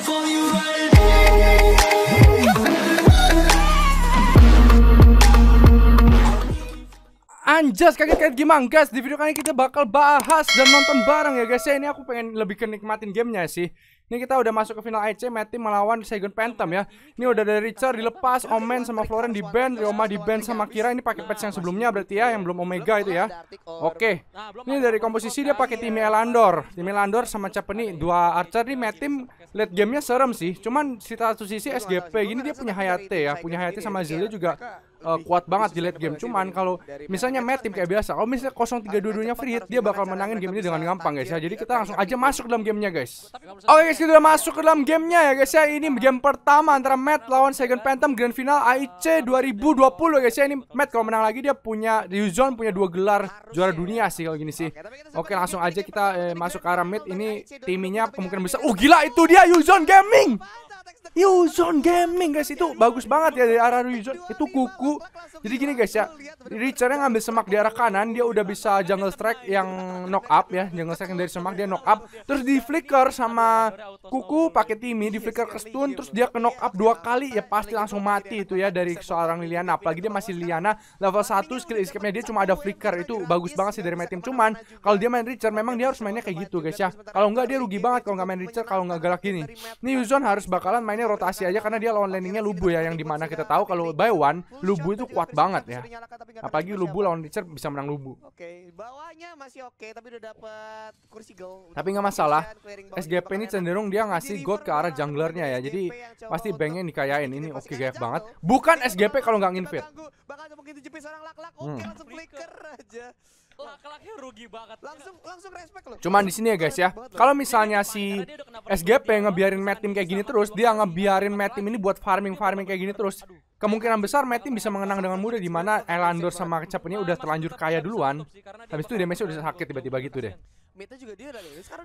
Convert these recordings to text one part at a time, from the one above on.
Anjas kaget-kaget gimana guys Di video kali ini kita bakal bahas dan nonton bareng ya guys ya Ini aku pengen lebih kenikmatin gamenya sih ini kita udah masuk ke final IC, Matty melawan Saigon Phantom ya. Ini udah dari Richard dilepas, Omen sama Floren di band, Roma di band sama Kira. Ini pakai patch yang sebelumnya berarti ya, yang belum Omega itu ya. Oke. Ini dari komposisi dia pakai tim Elandor. Tim Elandor sama Capeni, dua Archer nih Matim late gamenya serem sih. Cuman satu sisi SGP gini dia punya Hayate ya, punya Hayate sama Zilnya juga uh, kuat banget di late game. Cuman kalau misalnya match tim kayak biasa, kalau misalnya dua nya free hit, dia bakal menangin game ini dengan gampang guys ya. Jadi kita langsung aja masuk dalam gamenya guys. Oke okay, guys, kita udah masuk ke dalam gamenya ya guys ya Ini game pertama antara Matt lawan Second Phantom Grand Final AIC 2020 ya guys ya Ini Matt kalau menang lagi dia punya Ryuzon punya dua gelar juara dunia sih kalau gini sih Oke langsung aja kita eh, masuk ke arah Matt Ini timnya kemungkinan besar Oh gila itu dia Ryuzon Gaming Yuzon Gaming guys itu bagus banget ya dari arah Yuzon itu kuku jadi gini guys ya Richard yang ngambil semak di arah kanan dia udah bisa jungle strike yang knock up ya jungle strike yang dari semak dia knock up terus di flicker sama kuku pakai Timmy di flicker ke stun terus dia ke knock up dua kali ya pasti langsung mati itu ya dari seorang Liliana apalagi dia masih Liliana level 1 skill escape-nya dia cuma ada flicker itu bagus banget sih dari main tim cuman kalau dia main Richard memang dia harus mainnya kayak gitu guys ya kalau nggak dia rugi banget kalau nggak main Richard kalau nggak galak gini nih Yuzon harus bakalan main mainnya rotasi aja karena dia lawan landingnya Lubu ya yang dimana kita tahu kalau by one Lubu itu kuat banget ya apalagi Lubu lawan Richard bisa menang Lubu oke bawahnya masih oke tapi udah dapat kursi gold tapi nggak masalah SGP ini cenderung dia ngasih gold ke arah junglernya ya jadi pasti banknya dikayain ini oke okay, banget bukan SGP kalau nggak nginfit bakal mungkin dijepit seorang lak-lak oke hmm. langsung flicker aja rugi banget. Langsung langsung respect loh. Cuman di sini ya guys ya. Kalau misalnya si SGP ngebiarin Mad Team kayak gini terus, dia ngebiarin Mad ini buat farming-farming kayak gini terus. Kemungkinan besar Mad bisa mengenang dengan mudah di mana Elandor sama Kecap udah terlanjur kaya duluan. Habis itu damage udah sakit tiba-tiba gitu deh.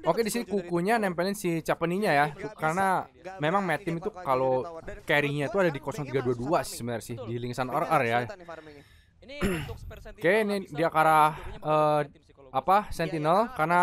Oke di sini kukunya nempelin si capeninya ya karena memang metim itu kalau carrynya itu ada di 0322 sebenarnya sih di lingkaran RR ya. Oke, ini dia ke apa iya, iya, Sentinel karena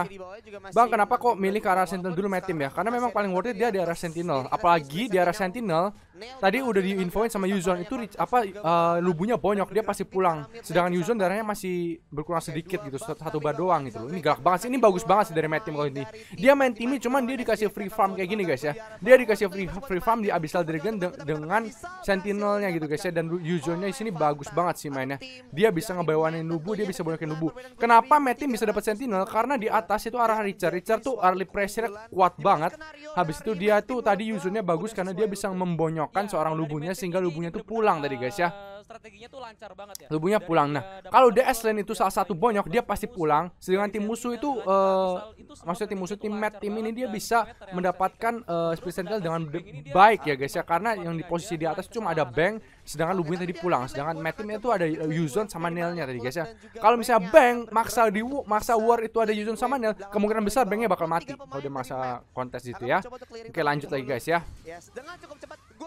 Bang kenapa kok milih ke arah Sentinel dulu metim ya? Karena memang paling worth it dia di arah Sentinel. Apalagi di arah Sentinel tadi udah diinfoin sama Yuzon itu apa uh, lubunya bonyok dia pasti pulang. Sedangkan Yuzon darahnya masih berkurang sedikit gitu satu bar doang gitu. Ini galak banget sih. Ini bagus banget sih dari metim kalau ini. Dia main timnya cuman dia dikasih free farm kayak gini guys ya. Dia dikasih free free farm di Abyssal Dragon de dengan Sentinelnya gitu guys ya dan Yuzonnya di sini bagus banget sih mainnya. Dia bisa ngebawain lubu, dia bisa bonyokin lubu. Kenapa metim bisa bisa dapat Sentinel karena di atas itu arah Richard. Richard tuh early pressure kuat banget. Habis itu dia tuh tadi Yuzunnya bagus karena dia bisa membonyokkan seorang lubunya sehingga lubunya tuh pulang tadi guys ya strateginya tuh lancar banget ya. Lubunya pulang. Nah, kalau DS lane itu salah satu bonyok, dia pasti pulang. Sedangkan tim musuh itu, uh, maksudnya tim musuh, tim mat tim ini dia bisa mendapatkan uh, Sentinel dengan baik ya guys ya. Karena yang di posisi di atas cuma ada bank Sedangkan Lubunya tadi iya, pulang, iya, sedangkan iya. Metin itu ada Yuzon sama Nelnya tadi guys ya. Kalau misalnya Bang maksa di maksa war itu ada Yuzon sama Nel, kemungkinan besar Bangnya bakal mati kalau oh, dia maksa kontes itu ya. Oke lanjut lagi guys ya.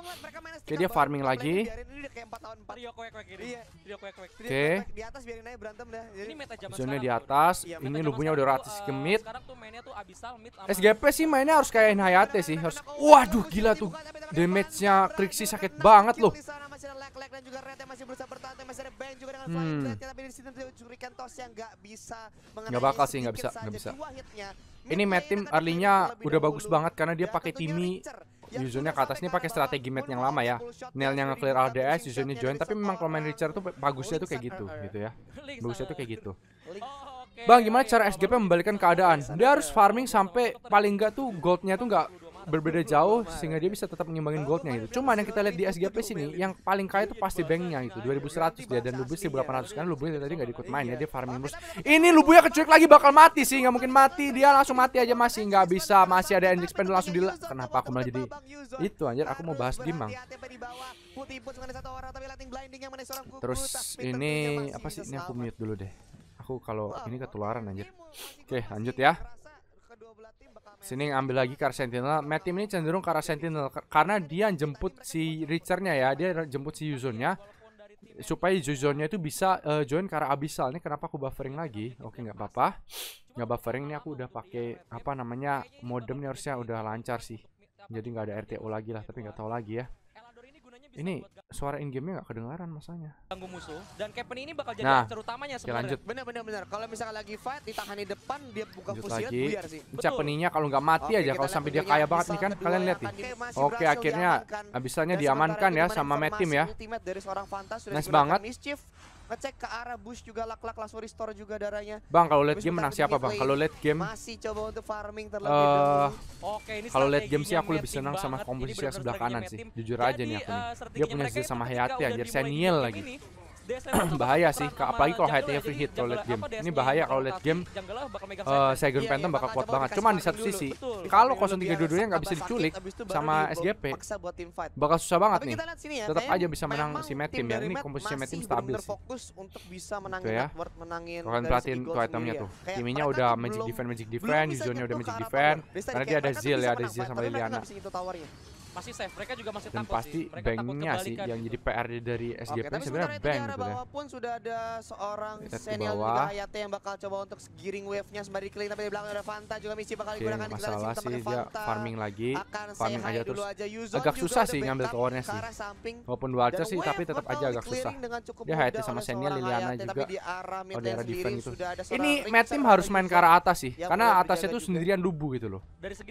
Iya. Oke, dia farming lagi. Oke. Di atas Ini meta zaman di atas, iya, ini lubunya udah ratus eh, ke mid. SGP sih mainnya harus kayak Hayate sih. Harus waduh gila tuh. Damage-nya Krixi sakit banget loh lag hmm. nggak bakal sih nggak bisa nggak bisa ini Matt Team early-nya udah bagus banget karena dia pakai Timmy Ya, Yuzonnya ke atas ini pakai strategi mate yang lama ya. nail yang clear RDS, Yuzonnya join. Tapi memang kalau main Richard tuh bagusnya tuh kayak gitu, gitu ya. Bagusnya tuh kayak gitu. Bang, gimana cara SGP membalikkan keadaan? Dia harus farming sampai paling enggak tuh goldnya tuh enggak berbeda jauh sehingga dia bisa tetap mengembangin goldnya itu. Cuma yang kita lihat di SGP sini yang paling kaya itu pasti banknya itu 2100 dia dan Lubis 1800 kan Lubis tadi nggak ikut main ya dia farming terus. Ini lubunya kecuek lagi bakal mati sih nggak mungkin mati dia langsung mati aja masih nggak bisa masih ada ending spend langsung di kenapa aku malah jadi itu anjir aku mau bahas Dimang. Terus ini apa sih ini aku mute dulu deh. Aku kalau ini ketularan anjir. Oke, lanjut ya. Sini ambil lagi ke Sentinel. Matt ini cenderung ke arah Sentinel karena dia jemput si Richardnya ya, dia jemput si ya, Yuzonnya supaya Yuzonnya itu bisa uh, join ke arah Abyssal. Ini kenapa aku buffering lagi? Oke, nggak apa-apa. Nggak buffering ini aku udah pakai apa namanya modemnya harusnya udah lancar sih. Jadi nggak ada RTO lagi lah, tapi nggak tahu lagi ya ini suara in game-nya nggak kedengaran masanya. Ganggu musuh dan Kevin ini bakal jadi nah, terutamanya sebenarnya. Lanjut. Bener bener Kalau misalnya lagi fight ditahan di depan dia buka fusil lagi. buyar sih. Betul. Capeninya kalau nggak mati Oke, aja kalau sampai dia kaya banget nih kan kalian lihat nih. Oke akhirnya habisannya diamankan ya sama Matt Team ya. Nice banget. Mischief ngecek ke arah bus juga lak-lak langsung restore juga darahnya. Bang, kalau late game menang siapa, Bang? Kalau late game masih coba untuk farming terlebih uh, dahulu. Kalau late game sih aku lebih senang sama komposisi sebelah kanan sih. Jujur aja nih aku nih. Eh, Dia punya sama Hayati anjir, Seniel lagi bahaya sih apalagi kalau high tier free hit kalau late game ini bahaya kalau late game uh, Saigon Phantom bakal kuat banget cuman di satu sisi kalau kosong tiga dua duanya nggak bisa diculik sama SGP bakal susah banget nih tetap aja bisa menang si Mad Team ya ini komposisi Mad Team stabil sih ya kalian perhatiin tuh itemnya tuh timnya udah magic defense magic defense nya udah magic defense karena dia ada Zil ya ada Zil sama Liliana masih safe. Mereka juga masih Dan takut pasti sih. Mereka banknya takut sih yang gitu. jadi PR dari SGP okay, sebenarnya bank gitu kan? pun sudah ada seorang senior juga Hayate yang bakal coba untuk giring wave-nya sembari clean tapi di belakang ada Fanta juga misi bakal digunakan okay, masalah sih dia farming lagi. Akan farming aja terus. Aja. Agak susah sih ngambil tower-nya sih. Walaupun dual charge sih tapi tetap aja agak susah. Dia Hayate sama senior Liliana juga. Oh, di arah defense itu. Ini mad Team harus main ke arah atas sih. Karena atasnya itu sendirian lubu gitu loh.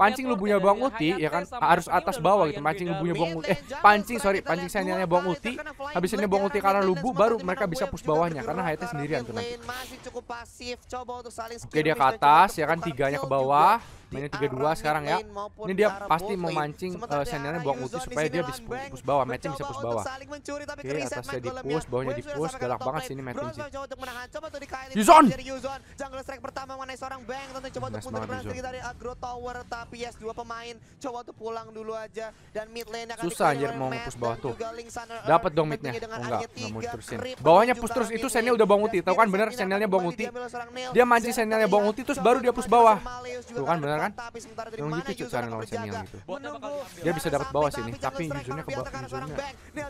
Pancing lubunya Bang Uti ya kan harus atas bawah mancing iya, lubunya buang ulti. Eh, pancing, sorry. Pancing sayangnya buang ulti. Habis ini buang ulti karena lubu, baru mereka bisa push bawahnya. Karena Hayatnya sendirian tuh nanti. Oke, dia ke atas. Ya kan, tiganya ke bawah mainnya tiga dua sekarang ya ini dia pasti mau mancing uh, seniornya buang ulti supaya dia bisa push bawah matching bisa push bawah oke okay, atasnya di push ya. bawahnya di push galak banget sini eh, matching eh, sih Yuzon jungle banget pertama mengenai seorang susah anjir mau push bawah tuh dapat dong midnya enggak enggak mau terusin bawahnya push terus itu sinyalnya udah bawang ulti tau kan bener sinyalnya bawang ulti dia mancing sinyalnya bawang ulti eh, terus baru dia push bawah tuh kan bener kan? Yang gitu tuh cara ngawasin yang gitu. Dia bisa dapat bawah sini, tapi Yuzunnya ke bawah Yuzunnya.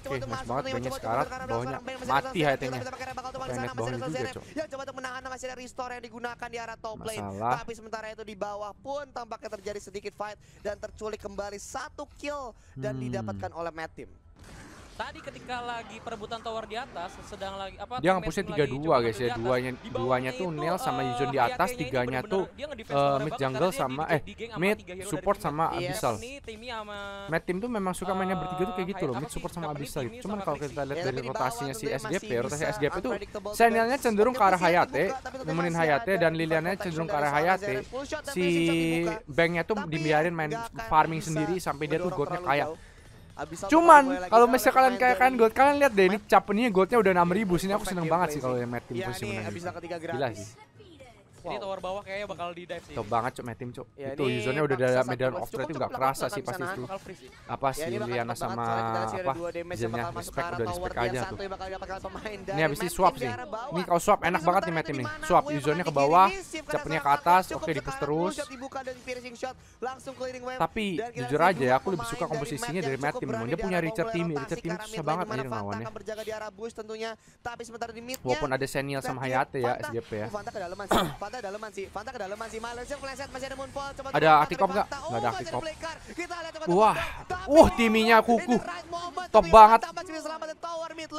Oke, nice banget banyak sekarat, bawahnya mati hayatnya. Planet bawahnya juga, Cok. Yang coba untuk menahan masih ada restore yang digunakan di arah top lane. Tapi sementara itu di bawah pun tampaknya terjadi sedikit fight dan terculik kembali satu kill dan hmm. didapatkan oleh Matt Team. Tadi ketika lagi perebutan tower di atas, sedang lagi apa? Dia ngapusnya tiga dua guys ya, duanya duanya tuh neil sama Yuzon di atas, tiganya tuh mid jungle sama eh, eh mid eh, support sama Abyssal. Iya, mid team tuh memang suka mainnya eh, bertiga tuh kayak gitu loh, mid support sama Abyssal. Ya. Cuman kalau kita lihat ya, dari rotasinya si SGP, rotasi SGP tuh senilnya cenderung ke arah Hayate, nemenin Hayate dan Liliana cenderung ke arah Hayate. Si Banknya tuh dibiarin main farming sendiri sampai dia tuh godnya kayak Abis Cuman kalau misalnya kalian kayak kan gold kalian lihat deh ini cap goldnya udah 6000 sini aku seneng banget sih kalau yang mati Tim Pussy menang. Gila sih. Wow. Ini tower bawah kayaknya bakal di dive sih. Top banget cok metim cok. Ya, itu usernya udah ada Medan of Threat itu enggak kerasa sih pasti itu. Apa ya, sih Liana sama apa? Jamnya respect udah respect aja tuh. Ini habis di swap sih. Ini kalau swap enak banget nih metim nih. Swap usernya ke bawah, capnya ke atas, oke di push terus. Tapi jujur aja ya, aku lebih suka komposisinya dari metim. Dia punya Richard Tim, Richard Tim susah banget nih lawannya. Walaupun ada senil sama Hayate ya SJP ya. Fanta daleman sih. Fanta kedalaman sih. Malaysia meleset masih ada Moonfall. Coba ada Akikop enggak? Enggak ada oh, Akikop. Wah. Uh, timinya kuku. Top banget.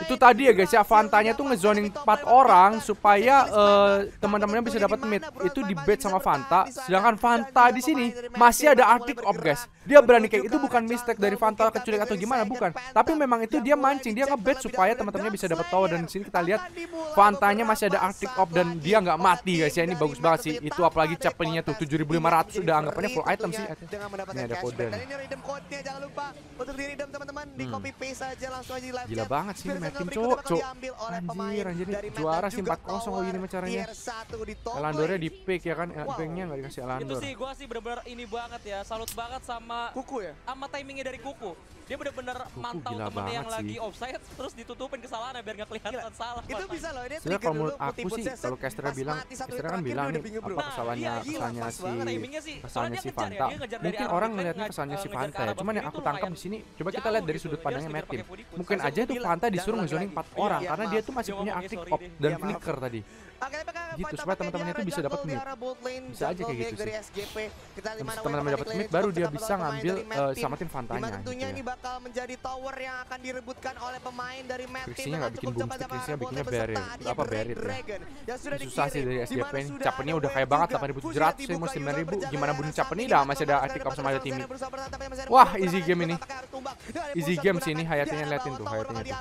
Itu tadi ya guys ya, Fantanya tuh ngezoning 4 orang supaya uh, teman-temannya bisa dapat mid. Itu di bet sama Fanta. Sedangkan Fanta di sini masih ada Akikop guys. Dia berani kayak itu bukan mistake dari Fantal keculik atau gimana, bukan. Tapi memang itu dia mancing, dia ngebet supaya teman-temannya bisa dapat tahu dan di sini kita lihat Fantanya masih ada Arctic Op dan dia nggak mati guys ya. Ini bagus banget sih. Itu apalagi capenya tuh 7500 udah anggapannya full item sih. Ini ada kode. Dan ini redeem code-nya jangan lupa untuk di redeem teman-teman di hmm. copy paste aja langsung aja live. Gila banget sih ini mapping cowok, cowok. Anjir, anjir juara sih 4-0 oh gini caranya. Elandornya di pick ya kan, picknya nggak dikasih Elandor. Itu sih gua sih bener-bener ini banget ya. Salut banget sama kuku ya? Sama timingnya dari kuku. Dia benar-benar mantau temennya yang sih. lagi offside terus ditutupin kesalahan biar nggak kelihatan gila. salah. Itu bisa loh, dia trigger dulu aku sih kalau Kestra bilang, nah, Kestra iya, iya, ya, kan bilang nih apa kesalahannya kesannya eh, si kesannya si Fanta. Mungkin orang ngeliatnya kesannya si Fanta ya, cuman yang aku tangkap di sini coba kita lihat dari sudut gitu, pandangnya Metin. Mungkin iya, aja itu Fanta disuruh ngezoning 4 orang karena dia tuh masih punya aktif op dan flicker tadi. Gitu supaya teman-temannya itu bisa dapat mid. Bisa aja kayak gitu sih. Teman-teman dapat mid baru dia bisa ngambil sama tim Fantanya bakal menjadi tower yang akan direbutkan oleh pemain dari Matt Team dengan cukup cepat sama Harbolnya beserta adanya apa, Dragon, Ya yang sudah dikirim. Susah sih dari SDP ini, capennya udah kayak banget 8.700 sih, mau 9.000, gimana bunuh ini dah masih ada kamu sama ada timi. Wah, easy game ini. Easy game sih ini, hayatinya liatin tuh, hayatinya tuh.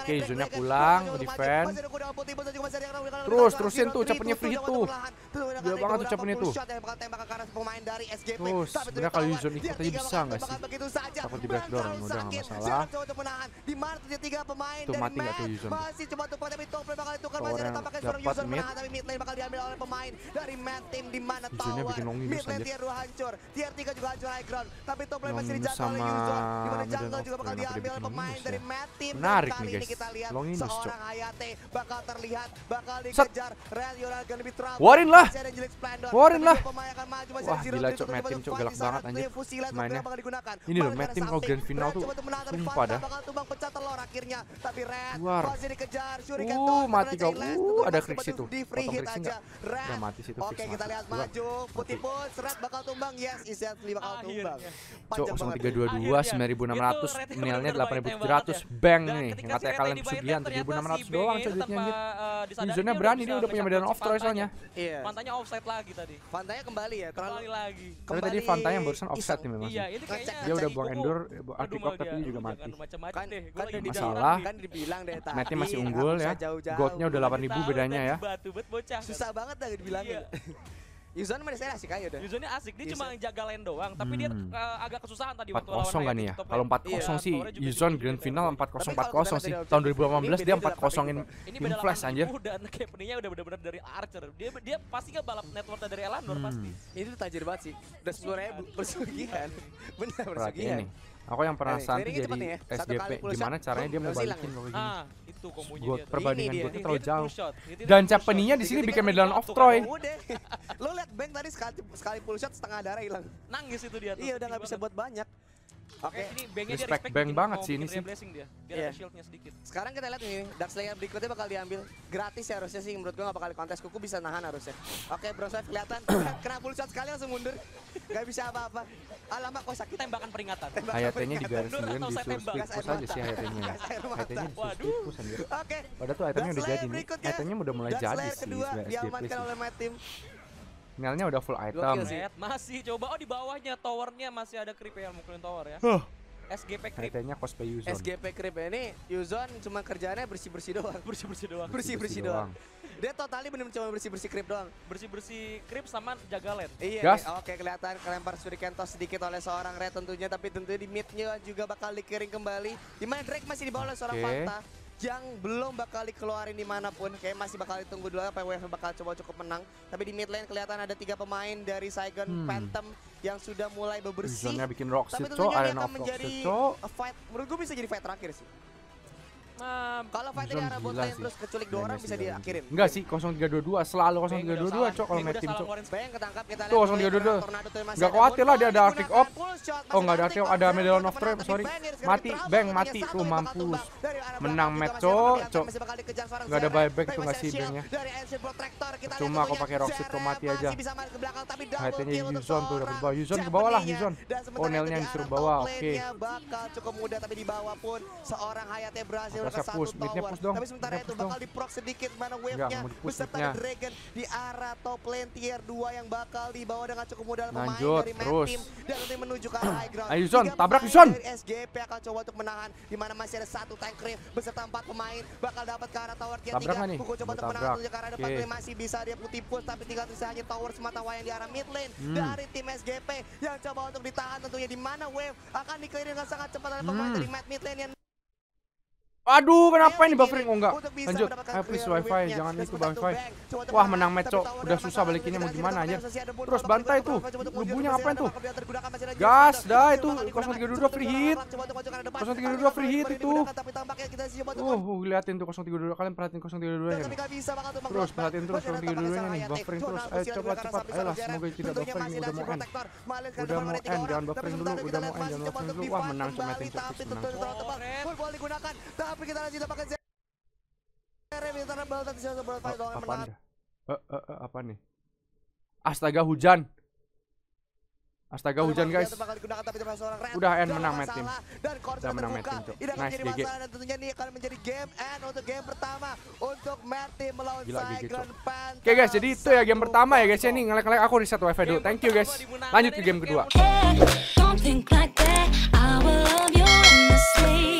Oke, Izuna pulang, defense. Terus, terusin tuh, capennya free hit tuh. Gila banget tuh capennya tuh. Terus, sebenernya kalau zone ikut aja bisa nggak sih? Takut di backdoor, udah nggak masalah. Di mana tuh tiga pemain tuh mati nggak tuh Yuzon? Masih cuma tuh tapi top bakal tukar masih ada tampaknya Yuzon menahan tapi mid lane bakal diambil oleh pemain dari Team di mana tower mid lane tier hancur, tier tiga juga hancur high ground, tapi top masih Yuzon. diambil oleh pemain dari ya. Team. Menarik nih guys. Seorang Hayate bakal terlihat lebih terang. Warin lah. Warin lah. Wah gila cok Mad Team cok galak banget anjir mainnya ini loh Matt tim kalau grand final tuh sumpah dah luar uh mati kau uh ada Krix itu potong Krix enggak udah mati situ lihat maju, putih pun seret bakal tumbang yes instantly bakal tumbang cok 0322 9600 nilainya 8700 bank nih yang katanya kalian pesugian 7600 doang cok duitnya anjir usernya berani dia udah punya medan off throw soalnya pantanya iya. fantanya offset lagi tadi fantanya kembali ya terlalu lagi tapi tadi fantanya barusan offset nih memang Iya, itu kayaknya dia udah buang endur, Artikop tapi dia juga mati. Kan, kan masalah kan dibilang deh tadi. Mati masih iya, unggul ya. Goldnya udah 8000 bedanya ya. Batu bet bocah. Susah kan. banget dah dibilangin. Iya. Yuzon mana saya asik aja udah. Yuzan asik, dia Yuzan. cuma jaga lane doang, tapi hmm. dia uh, eh, agak kesusahan tadi waktu lawan. 4-0 kan ya? Kalau 4-0 iya, sih Yuzon grand final 4-0 4-0 sih. Tahun 2018 dia 4-0-in in flash anjir. Dan kepeninya udah benar-benar dari Archer. Dia dia pasti ke balap network dari Elanor hmm. pasti. Itu tajir banget sih. Udah 10 iya, bersugihan. persugihan. Benar persugihan. Aku yang pernah tuh jadi ya. SGP gimana caranya dia mau balikin kalau gini. itu Perbandingan gue terlalu jauh. Dan Japaninya di sini bikin medan of Troy. Lo lihat bank tadi sekali sekali full shot setengah darah hilang. Nangis itu dia tuh. Iya udah nggak bisa buat banyak. Oke, okay. dia respect bang banget sih ini sih. Dia, biar yeah. shieldnya sedikit. Sekarang kita lihat nih, Dark Slayer berikutnya bakal diambil gratis ya harusnya sih. Menurut gua nggak bakal kontes kuku bisa nahan harusnya. Oke, okay, Bro kelihatan kena full shot sekali langsung mundur. gak bisa apa-apa. Alamak, ah, kok sakit tembakan peringatan. Tembakan hayatnya di garis sendirian di suruh push aja sih hayatnya. Hayatnya di suruh push sendiri. Oke. Padahal tuh hayatnya udah jadi nih. Hayatnya udah mulai jadi sih. Dark Slayer kedua diamankan oleh my team. Nailnya udah full item. Ya. Masih coba. Oh di bawahnya towernya masih ada creep ya, yang mukulin tower ya. Huh. SGP Creep. Kayaknya cosplay Yuzon. SGP Creep ya. ini Yuzon cuma kerjaannya bersih-bersih doang. Bersih-bersih doang. Bersih-bersih doang. Dia totali benar cuma bersih-bersih Creep doang. Bersih-bersih Creep sama jaga lane. Iya. Oke, kelihatan kelempar shuriken toss sedikit oleh seorang Red tentunya tapi tentunya di mid juga bakal dikering kembali. Di mana Drake masih dibawa oleh seorang Fanta. Jang belum bakal dikeluarin dimanapun. Kayak masih bakal ditunggu dulu apa WF bakal coba cukup menang. Tapi di mid lane kelihatan ada tiga pemain dari Saigon hmm. Phantom yang sudah mulai bebersih. bikin Tapi tentunya ini akan menjadi fight. Menurut gue bisa jadi fight terakhir sih kalau fight dari arah bot lane terus keculik dua orang bisa diakhirin. Enggak sih 0322 selalu 0322 iya, cok kalau match tim cok. Tuh 0322. Enggak khawatir lah dia ada Arctic Op. Oh enggak ada Arctic Op, ada Medallion of Trap, sorry. Mati, bang mati tuh mampus. Menang match cok, cok. Enggak ada buyback tuh enggak sih bang ya. Cuma aku pakai Roxy tuh mati aja. Hatenya Yuzon tuh dapat bawah. Yuzon ke bawah lah Yuzon. Onelnya yang disuruh bawah, oke. Bakal cukup mudah tapi di bawah pun seorang Hayate berhasil harusnya push, midnya push dong. Tapi sementara itu bakal diprok sedikit mana wave-nya beserta Dragon di arah top lane tier 2 yang bakal dibawa dengan cukup modal pemain dari main terus. team dan nanti menuju ke high ground. Ayo Zon, tabrak Zon. SGP akan coba untuk menahan di mana masih ada satu tank cream beserta empat pemain bakal dapat ke arah tower tier 3. Pukul coba untuk menahan menuju ke arah depan okay. masih bisa dia putih push tapi tinggal tersisa hanya tower semata wayang di arah mid lane hmm. dari tim SGP yang coba untuk ditahan tentunya di mana wave akan dikelilingi dengan sangat cepat oleh pemain hmm. dari mid lane yang Aduh, kenapa iya, ini iya, buffering? Iya. Oh enggak. Lanjut. Ayo eh, please wifi, jangan itu wifi. Wah, menang match cok. Udah susah balik ini mau gimana aja. Terus bantai tuh. Lubunya ngapain tuh? Gas dah itu 032 free hit. 032 free hit itu. Uh, liatin tuh 032 kalian perhatiin 032 ya. Terus perhatiin terus 032 nya nih buffering terus. Ayo eh, cepat cepat. Ayolah, semoga kita buffering udah mau end. Udah mau end, jangan buffering dulu. Udah mau end, jangan buffering dulu. Wah, menang cok match cok. Menang tapi kita lanjut pakai Zerem di tanah bal tadi sudah berapa yang menang. Eh eh eh apa nih? Astaga hujan. Astaga hujan guys. Udah end menang match tim. Udah menang match tim. Nice GG. tentunya ini akan menjadi game end untuk game pertama untuk match melawan Gila, Cyclone Panther. Oke guys, jadi itu ya game pertama ya guys ya nih ngelek-ngelek aku reset wifi dulu. Thank you guys. Lanjut ke game kedua. Something like that. I will love you